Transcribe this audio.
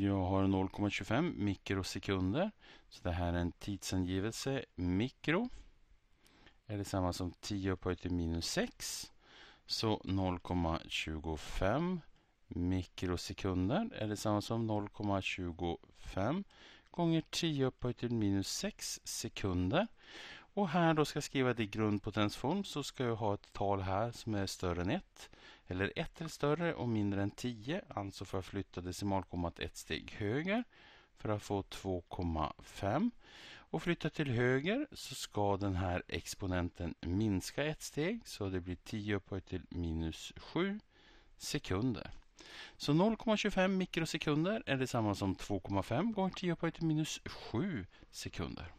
Jag har 0,25 mikrosekunder. Så det här är en tidsangivelse mikro. Är detsamma som 10 upphöjt till minus 6. Så 0,25 mikrosekunder är detsamma som 0,25 gånger 10 upphöjt till minus 6 sekunder. Och här då ska jag skriva det i grundpotensform så ska jag ha ett tal här som är större än 1. Eller 1 är större och mindre än 10. Alltså får jag flytta decimalkommat ett steg höger för att få 2,5. Och flytta till höger så ska den här exponenten minska ett steg så det blir 10 upphöjt till minus 7 sekunder. Så 0,25 mikrosekunder är detsamma som 2,5 gånger 10 upphöjt till minus 7 sekunder.